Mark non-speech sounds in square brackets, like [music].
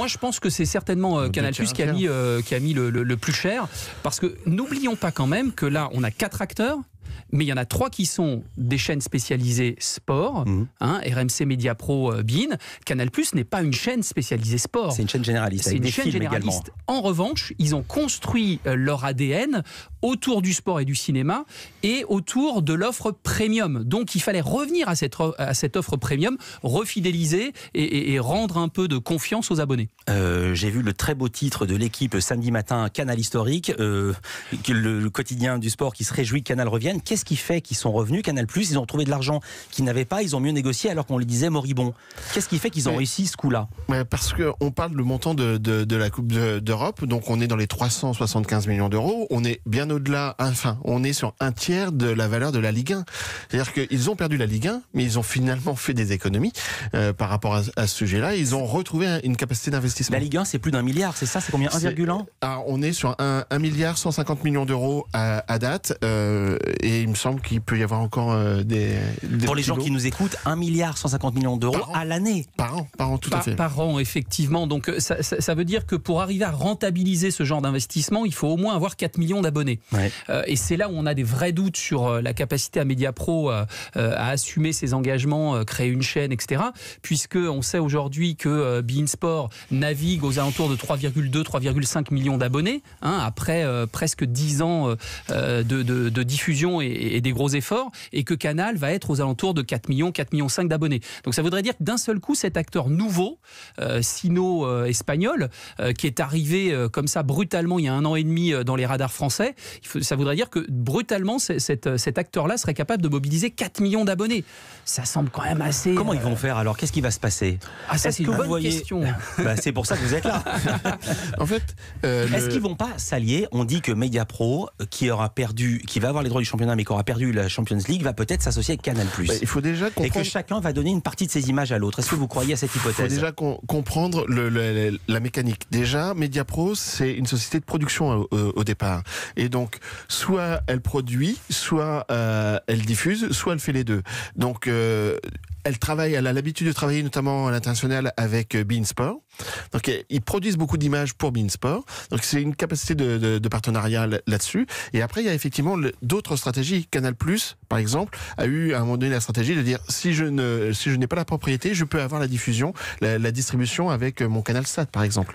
Moi, je pense que c'est certainement euh, Canal Plus qui a mis, euh, le, le plus cher, parce que n'oublions pas quand même que là, on a quatre acteurs mais il y en a trois qui sont des chaînes spécialisées sport, mhm. hein, RMC Media Pro, euh, Canal Plus n'est pas une chaîne spécialisée sport. C'est une chaîne généraliste. C'est une chaîne généraliste. En revanche, ils ont construit euh, leur ADN autour du sport et du cinéma et autour de l'offre premium. Donc il fallait revenir à cette, euh, à cette offre premium, refidéliser et, rendre un peu de confiance aux abonnés. J'ai vu le très beau titre de l'équipe samedi matin, Canal Historique, le, quotidien du sport qui se réjouit Canal revienne qu'est-ce qui fait qu'ils sont revenus Canal Plus, ils ont trouvé de l'argent qu'ils n'avaient pas, ils ont mieux négocié alors qu'on les disait moribonds. Qu'est-ce qui fait qu'ils ont réussi ce coup-là Parce qu'on parle du montant de, de, la Coupe d'Europe, donc on est dans les 375 millions d'euros, on est bien au-delà, enfin, on est sur un tiers de la valeur de la Ligue 1. C'est-à-dire qu'ils ont perdu la Ligue 1, mais ils ont finalement fait des économies euh, par rapport à, ce sujet-là. Ils ont retrouvé une capacité d'investissement. La Ligue 1, c'est plus d'un milliard, c'est ça C'est combien 1,1 euh, ah, On est sur 1 milliard 150 millions d'euros à, date. Euh, et il me semble qu'il peut y avoir encore euh, des, Pour les gens qui nous écoutent, 1 milliard 150 millions d'euros à l'année. Par an, par an, tout à fait. Par an, effectivement. Donc euh, ça, ça, veut dire que pour arriver à rentabiliser ce genre d'investissement, il faut au moins avoir 4 millions d'abonnés. Euh, et c'est là où on a des vrais doutes sur la capacité à Mediapro à assumer ses engagements, créer une chaîne, etc. Puisque on sait aujourd'hui que Sport navigue aux alentours de 3,2-3,5 millions d'abonnés, hein, après presque 10 ans de, de diffusion et, des gros efforts, et que Canal va être aux alentours de 4 millions, 4 millions 5 d'abonnés. Donc ça voudrait dire que d'un seul coup, cet acteur nouveau, euh, sino-espagnol, euh, euh, qui est arrivé comme ça brutalement il y a un an et demi dans les radars français, ça voudrait dire que brutalement, cet, acteur-là serait capable de mobiliser 4 millions d'abonnés. Ça semble quand même assez... Comment ils vont faire alors Qu'est-ce qui va se passer ah, ça, c'est une bonne question. [laughs] Bah, c'est pour ça que vous êtes là. [laughs] en fait... Est-ce qu'ils qu'ils vont pas s'allier On dit que Mediapro, qui aura perdu, qui va avoir les droits du championnat, mais qui aura perdu la Champions League, va peut-être s'associer avec Canal+. Bah, il faut déjà comprendre... Et que chacun va donner une partie de ses images à l'autre. Est-ce que vous croyez à cette hypothèse Il faut déjà comprendre la mécanique. Déjà, Mediapro, c'est une société de production euh, euh, au, départ. Et donc, soit elle produit, soit euh, elle diffuse, soit elle fait les deux. Donc, elle travaille, elle a l'habitude de travailler notamment à l'international avec euh, Beansport. Donc euh, ils produisent beaucoup d'images pour Beansport. Donc c'est une capacité de, partenariat là-dessus. Et après il y a effectivement d'autres stratégies. Canal Plus, par exemple, a eu à un moment donné la stratégie de dire si je ne si je n'ai pas la propriété, je peux avoir la diffusion, la, la distribution avec euh, mon canal Sat, par exemple.